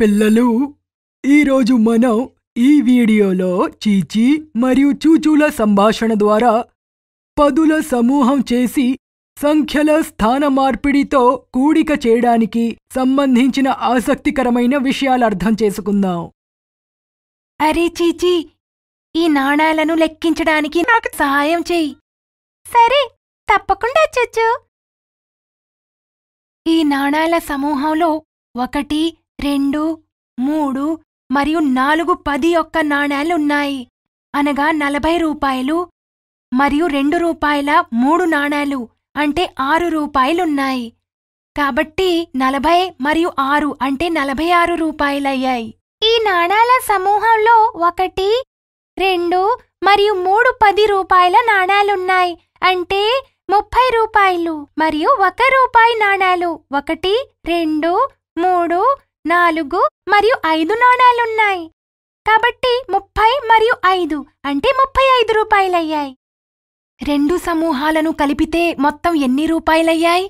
పిల్లలు ఈరోజు మనం ఈ వీడియోలో చీచి మరియు చూచూల సంభాషణ ద్వారా పదుల సమూహం చేసి సంఖ్యల స్థాన మార్పిడితో కూడిక చేయడానికి సంబంధించిన ఆసక్తికరమైన విషయాలు అర్థం చేసుకుందాం అరే చీచి ఈ నాణాలను లెక్కించడానికి నాకు సహాయం చేయి సరే తప్పకుండా చచ్చు ఈ నాణాల సమూహంలో ఒకటి రెండు మూడు మరియు నాలుగు పది యొక్క నాణ్యాలున్నాయి అనగా నలభై రూపాయలు మరియు రెండు రూపాయల మూడు నాణేలు అంటే ఆరు రూపాయలున్నాయి కాబట్టి నలభై మరియు ఆరు అంటే నలభై ఆరు రూపాయలయ్యాయి ఈ నాణాల సమూహంలో ఒకటి రెండు మరియు మూడు పది రూపాయల నాణాలున్నాయి అంటే ముప్పై రూపాయలు మరియు ఒక రూపాయి నాణాలు ఒకటి రెండు మూడు నాలుగు మరియు ఐదు నాణాలున్నాయి కాబట్టి ముప్పై మరియు ఐదు అంటే ముప్పై ఐదు రూపాయలయ్యాయి రెండు సమూహాలను కలిపితే మొత్తం ఎన్ని రూపాయలయ్యాయి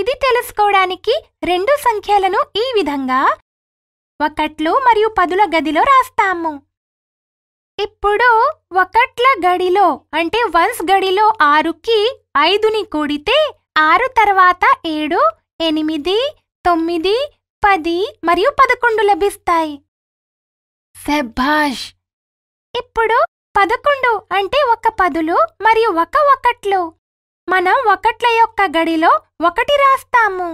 ఇది తెలుసుకోవడానికి రెండు సంఖ్యలను ఈ విధంగా ఒకట్లు మరియు పదుల గదిలో రాస్తాము ఇప్పుడు ఒకట్ల గడిలో అంటే వన్స్ గడిలో ఆరుకి ఐదుని కూడితే ఆరు తర్వాత ఏడు ఎనిమిది తొమ్మిది పది మరియు పదకొండు లభిస్తాయి శభాష్ ఇప్పుడు పదకొండు అంటే ఒక పదులు మరియు ఒక ఒకట్లు మనం ఒకట్ల యొక్క గడిలో ఒకటి రాస్తాము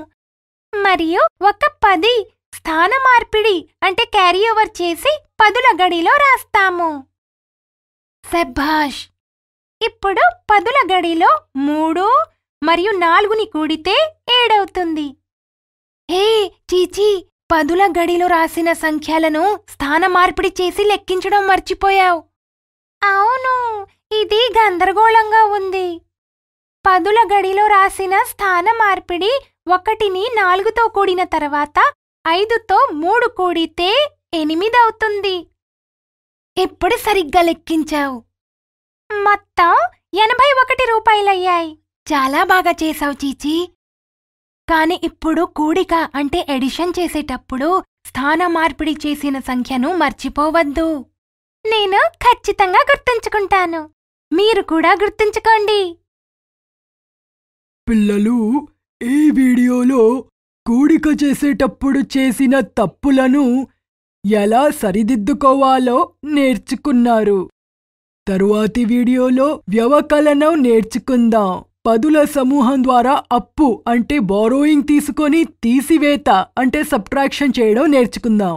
మరియు ఒక పది స్థాన మార్పిడి అంటే క్యారీ ఓవర్ చేసి పదుల గడిలో రాస్తాము సెబ్బాష్ ఇప్పుడు పదుల గడిలో మూడు మరియు నాలుగుని కూడితే ఏడవుతుంది హే చీచీ పదుల గడిలో రాసిన సంఖ్యలను స్థాన మార్పిడి చేసి లెక్కించడం మర్చిపోయావు అవును ఇది గందరగోళంగా ఉంది పదుల గడిలో రాసిన స్థాన మార్పిడి ఒకటిని నాలుగుతో కూడిన తర్వాత ఐదుతో మూడు కూడితే ఎనిమిదవుతుంది ఎప్పుడు సరిగ్గా లెక్కించావు మొత్తం ఎనభై ఒకటి రూపాయలయ్యాయి చాలా బాగా చేశావు చీచీ కానీ ఇప్పుడు కూడిక అంటే ఎడిషన్ చేసేటప్పుడు స్థాన మార్పిడి చేసిన సంఖ్యను మర్చిపోవద్దు నేను ఖచ్చితంగా గుర్తుంచుకుంటాను మీరు కూడా గుర్తుంచుకోండి పిల్లలు ఈ వీడియోలో కూడిక చేసేటప్పుడు చేసిన తప్పులను ఎలా సరిదిద్దుకోవాలో నేర్చుకున్నారు తరువాతి వీడియోలో వ్యవకలనం నేర్చుకుందాం పదుల సమూహం ద్వారా అప్పు అంటే బారోయింగ్ తీసుకొని తీసివేత అంటే సబ్ట్రాక్షన్ చేయడం నేర్చుకుందాం